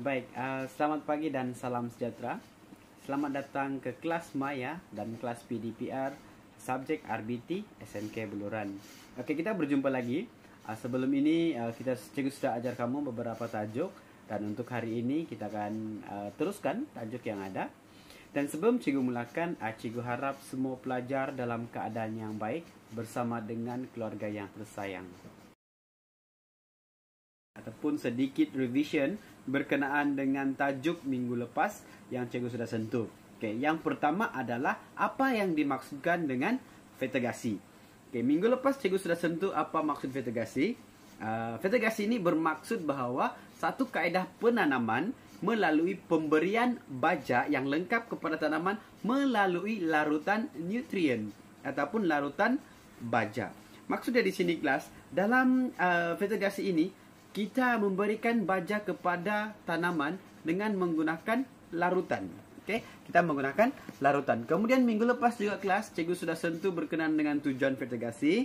Baik, uh, selamat pagi dan salam sejahtera. Selamat datang ke kelas Maya dan kelas PDPR subjek RBT SMK Beluran. Okey, kita berjumpa lagi. Uh, sebelum ini uh, kita cikgu sudah ajar kamu beberapa tajuk dan untuk hari ini kita akan uh, teruskan tajuk yang ada. Dan sebelum cikgu mulakan, uh, cikgu harap semua pelajar dalam keadaan yang baik bersama dengan keluarga yang tersayang ataupun sedikit revision berkenaan dengan tajuk minggu lepas yang cikgu sudah sentuh. Okey, yang pertama adalah apa yang dimaksudkan dengan vetegasi. Okey, minggu lepas cikgu sudah sentuh apa maksud vetegasi. Vetegasi ah, uh, ini bermaksud bahawa satu kaedah penanaman melalui pemberian baja yang lengkap kepada tanaman melalui larutan nutrien ataupun larutan baja. Maksudnya di sini kelas dalam vetegasi ah, uh, ini kita memberikan baja kepada tanaman dengan menggunakan larutan. Okey, kita menggunakan larutan. Kemudian minggu lepas juga kelas, cikgu sudah sentuh berkenaan dengan tujuan fertigasi.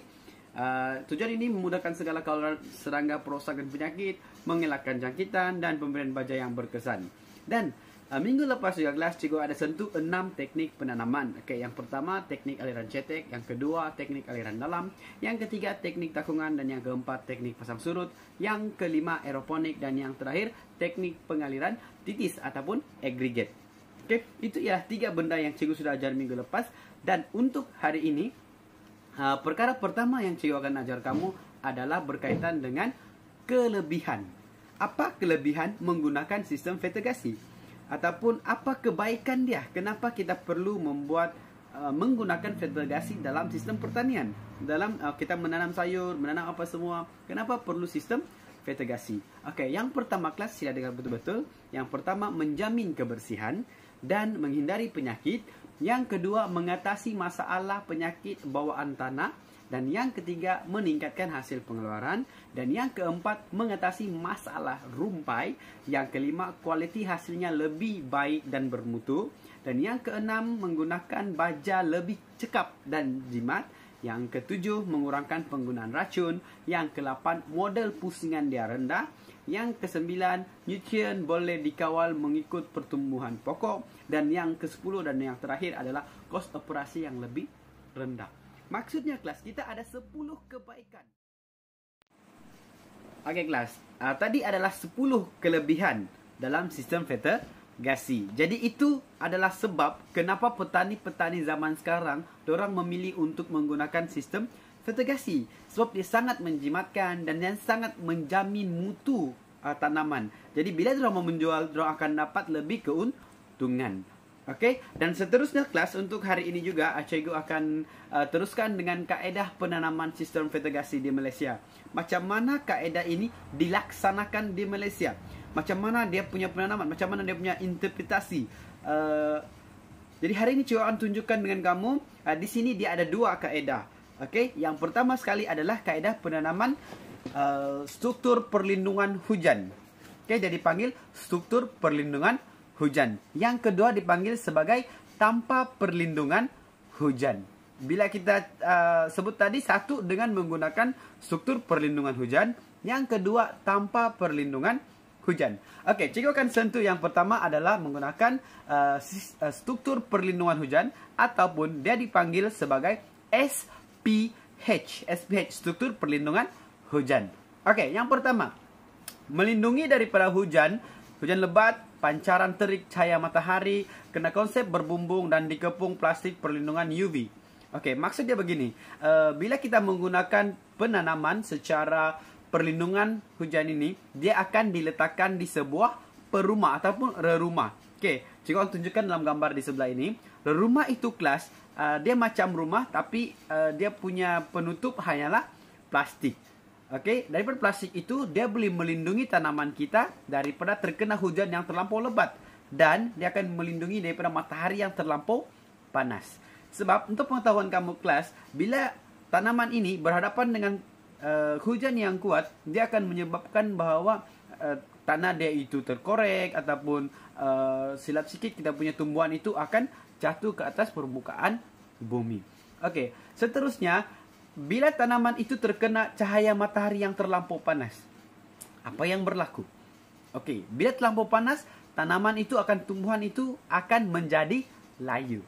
Uh, tujuan ini memudahkan segala kalau serangga perosakan penyakit, mengelakkan jangkitan dan pemberian baja yang berkesan. Dan Uh, minggu lepas juga kelas cikgu ada sentuh enam teknik penanaman. Okey, yang pertama teknik aliran cetek, yang kedua teknik aliran dalam, yang ketiga teknik takungan dan yang keempat teknik pasang surut, yang kelima aeroponik dan yang terakhir teknik pengaliran titis ataupun aggregate. Okey, itu ialah tiga benda yang cikgu sudah ajar minggu lepas dan untuk hari ini uh, perkara pertama yang cikgu akan ajar kamu adalah berkaitan dengan kelebihan. Apa kelebihan menggunakan sistem vetigasi? ataupun apa kebaikan dia kenapa kita perlu membuat uh, menggunakan fertilisasi dalam sistem pertanian dalam uh, kita menanam sayur menanam apa semua kenapa perlu sistem fertilisasi Okay, yang pertama kelas sila dengar betul-betul yang pertama menjamin kebersihan dan menghindari penyakit yang kedua mengatasi masalah penyakit bawaan tanah dan yang ketiga meningkatkan hasil pengeluaran dan yang keempat mengatasi masalah rumpai yang kelima kualiti hasilnya lebih baik dan bermutu dan yang keenam menggunakan baja lebih cekap dan jimat yang ketujuh mengurangkan penggunaan racun yang kelapan model pusingan dia rendah yang kesembilan nutrien boleh dikawal mengikut pertumbuhan pokok dan yang kesepuluh dan yang terakhir adalah kos operasi yang lebih rendah. Maksudnya kelas, kita ada 10 kebaikan. Okey kelas, uh, tadi adalah 10 kelebihan dalam sistem filter gasi. Jadi itu adalah sebab kenapa petani-petani zaman sekarang orang memilih untuk menggunakan sistem filter gasi. Sebab dia sangat menjimatkan dan yang sangat menjamin mutu uh, tanaman. Jadi bila mereka menjual, mereka akan dapat lebih keuntungan. Okey, dan seterusnya kelas untuk hari ini juga ah, cikgu akan uh, teruskan dengan kaedah penanaman sistem fertigasi di Malaysia. Macam mana kaedah ini dilaksanakan di Malaysia? Macam mana dia punya penanaman? Macam mana dia punya interpretasi? Uh, jadi hari ini cikgu akan tunjukkan dengan kamu uh, di sini dia ada dua kaedah. Okey, yang pertama sekali adalah kaedah penanaman uh, struktur perlindungan hujan. Okey, jadi panggil struktur perlindungan hujan. Yang kedua dipanggil sebagai tanpa perlindungan hujan. Bila kita uh, sebut tadi satu dengan menggunakan struktur perlindungan hujan, yang kedua tanpa perlindungan hujan. Okey, cikgu akan sentuh yang pertama adalah menggunakan uh, uh struktur perlindungan hujan ataupun dia dipanggil sebagai SPH, SPH struktur perlindungan hujan. Okey, yang pertama melindungi daripada hujan Hujan lebat, pancaran terik cahaya matahari, kena konsep berbumbung dan dikepung plastik perlindungan UV. Okey, maksud dia begini. Uh, bila kita menggunakan penanaman secara perlindungan hujan ini, dia akan diletakkan di sebuah perumah ataupun rerumah. Okey, cikgu tunjukkan dalam gambar di sebelah ini. Rerumah itu kelas, uh, dia macam rumah tapi uh, dia punya penutup hanyalah plastik. Okey, daripada plastik itu dia boleh melindungi tanaman kita daripada terkena hujan yang terlampau lebat dan dia akan melindungi daripada matahari yang terlampau panas. Sebab untuk pengetahuan kamu kelas, bila tanaman ini berhadapan dengan uh, hujan yang kuat, dia akan menyebabkan bahawa uh, tanah dia itu terkorek ataupun uh, silap sikit kita punya tumbuhan itu akan jatuh ke atas permukaan bumi. Okey, seterusnya bila tanaman itu terkena cahaya matahari yang terlampau panas, apa yang berlaku? Okey, bila terlampau panas, tanaman itu akan tumbuhan itu akan menjadi layu.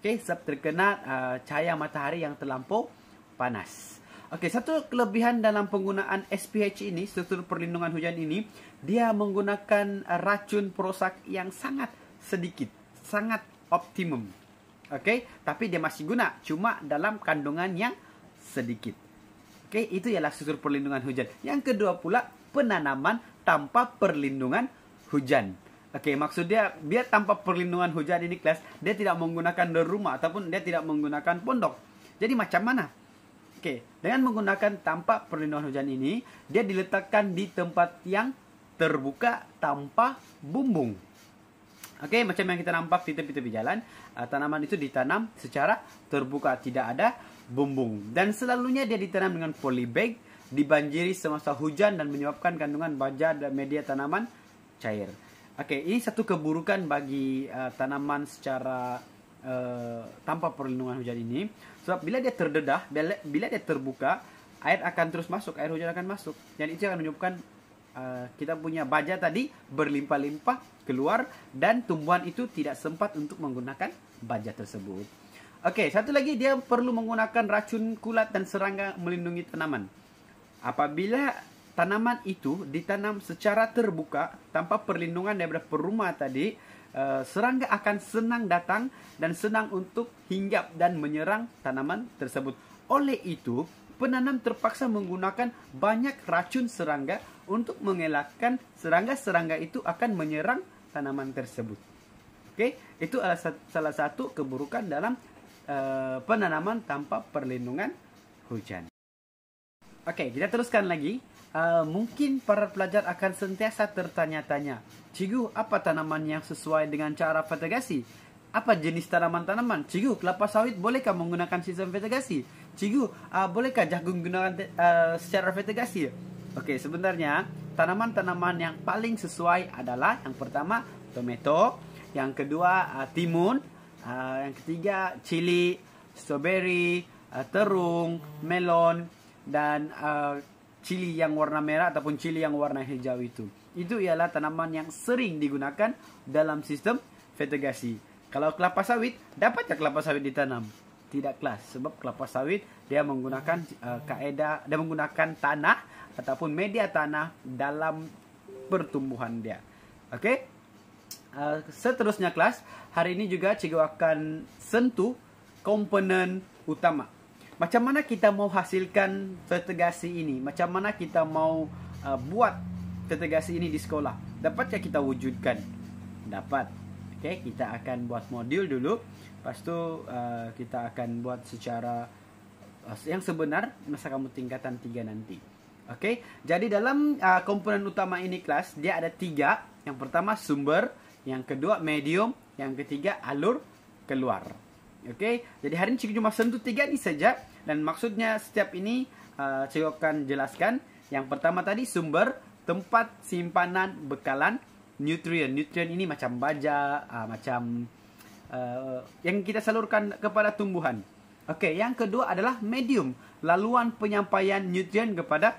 Okey, sebab terkena uh, cahaya matahari yang terlampau panas. Okey, satu kelebihan dalam penggunaan SPH ini, struktur perlindungan hujan ini, dia menggunakan racun perosak yang sangat sedikit, sangat optimum. Okey, tapi dia masih guna cuma dalam kandungan yang sedikit. Oke, itu ialah susur perlindungan hujan. Yang kedua pula penanaman tanpa perlindungan hujan. Oke, maksud dia tanpa perlindungan hujan ini kelas, dia tidak menggunakan rumah ataupun dia tidak menggunakan pondok. Jadi macam mana? Oke, dengan menggunakan tanpa perlindungan hujan ini, dia diletakkan di tempat yang terbuka tanpa bumbung. Oke, macam yang kita nampak di tepi-tepi jalan, eh, tanaman itu ditanam secara terbuka, tidak ada bumbung dan selalunya dia ditanam dengan polybag dibanjiri semasa hujan dan menyebabkan kandungan baja dan media tanaman cair. Oke, okay, ini satu keburukan bagi uh, tanaman secara uh, tanpa perlindungan hujan ini. Sebab bila dia terdedah, bila, bila dia terbuka, air akan terus masuk, air hujan akan masuk. Dan itu akan menyebabkan uh, kita punya baja tadi berlimpah-limpah keluar dan tumbuhan itu tidak sempat untuk menggunakan baja tersebut. Okey, satu lagi dia perlu menggunakan racun kulat dan serangga melindungi tanaman. Apabila tanaman itu ditanam secara terbuka tanpa perlindungan daripada perumah tadi, eh, serangga akan senang datang dan senang untuk hinggap dan menyerang tanaman tersebut. Oleh itu, penanam terpaksa menggunakan banyak racun serangga untuk mengelakkan serangga-serangga itu akan menyerang tanaman tersebut. Oke, okay? itu salah satu keburukan dalam Eh, penanaman tanpa perlindungan hujan. Okey, kita teruskan lagi. Uh, mungkin para pelajar akan sentiasa tertanya-tanya, Cikgu, apa tanaman yang sesuai dengan cara fertigasi? Apa jenis tanaman-tanaman? Cikgu, kelapa sawit bolehkah menggunakan sistem fertigasi? Cikgu, uh, bolehkah jagung gunakan uh, secara fertigasi? Okey, sebenarnya tanaman-tanaman yang paling sesuai adalah yang pertama, tomato, yang kedua, uh, timun, Ah, yang ketiga cili, strawberry, uh, terung, melon dan uh, ah, cili yang warna merah ataupun cili yang warna hijau itu. Itu ialah tanaman yang sering digunakan dalam sistem fertigasi. Kalau kelapa sawit, dapatkah kelapa sawit ditanam? Tidak kelas sebab kelapa sawit dia menggunakan uh, kaedah dia menggunakan tanah ataupun media tanah dalam pertumbuhan dia. Okey? Uh, seterusnya kelas hari ini juga cikgu akan sentuh komponen utama macam mana kita mau hasilkan tetegasi ini macam mana kita mau uh, buat tetegasi ini di sekolah dapatkah kita wujudkan dapat okey kita akan buat modul dulu lepas tu uh, kita akan buat secara uh, yang sebenar masa kamu tingkatan 3 nanti Okay. jadi dalam uh, komponen utama ini kelas dia ada tiga. yang pertama sumber yang kedua medium, yang ketiga alur keluar. Okay, Jadi hari ini cikgu cuma sentuh tiga ni saja dan maksudnya setiap ini uh, cikgu akan jelaskan. Yang pertama tadi sumber tempat simpanan bekalan nutrien. Nutrien ini macam baja, uh, macam uh, yang kita salurkan kepada tumbuhan. Okay, yang kedua adalah medium, laluan penyampaian nutrien kepada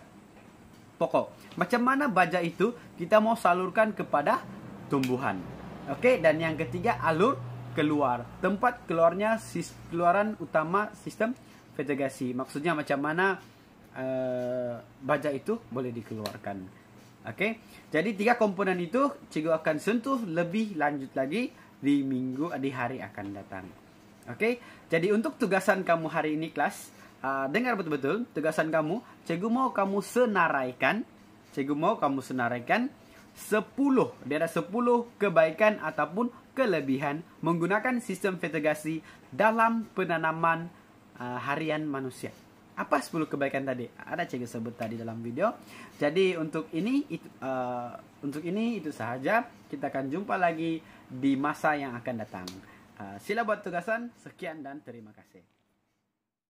pokok. Macam mana baja itu kita mau salurkan kepada tumbuhan. Oke, dan yang ketiga alur keluar. Tempat keluarnya sis, keluaran utama sistem vegetasi. Maksudnya macam mana uh, baja itu boleh dikeluarkan. Oke, jadi tiga komponen itu cikgu akan sentuh lebih lanjut lagi di minggu di hari akan datang. Oke, jadi untuk tugasan kamu hari ini kelas, uh, dengar betul-betul tugasan kamu. Cikgu mau kamu senaraikan, cikgu mau kamu senaraikan Sepuluh di atas 10 kebaikan ataupun kelebihan menggunakan sistem fertigasi dalam penanaman uh, harian manusia. Apa sepuluh kebaikan tadi? Ada cikgu sebut tadi dalam video. Jadi untuk ini itu uh, untuk ini itu sahaja. Kita akan jumpa lagi di masa yang akan datang. Uh, sila buat tugasan. Sekian dan terima kasih.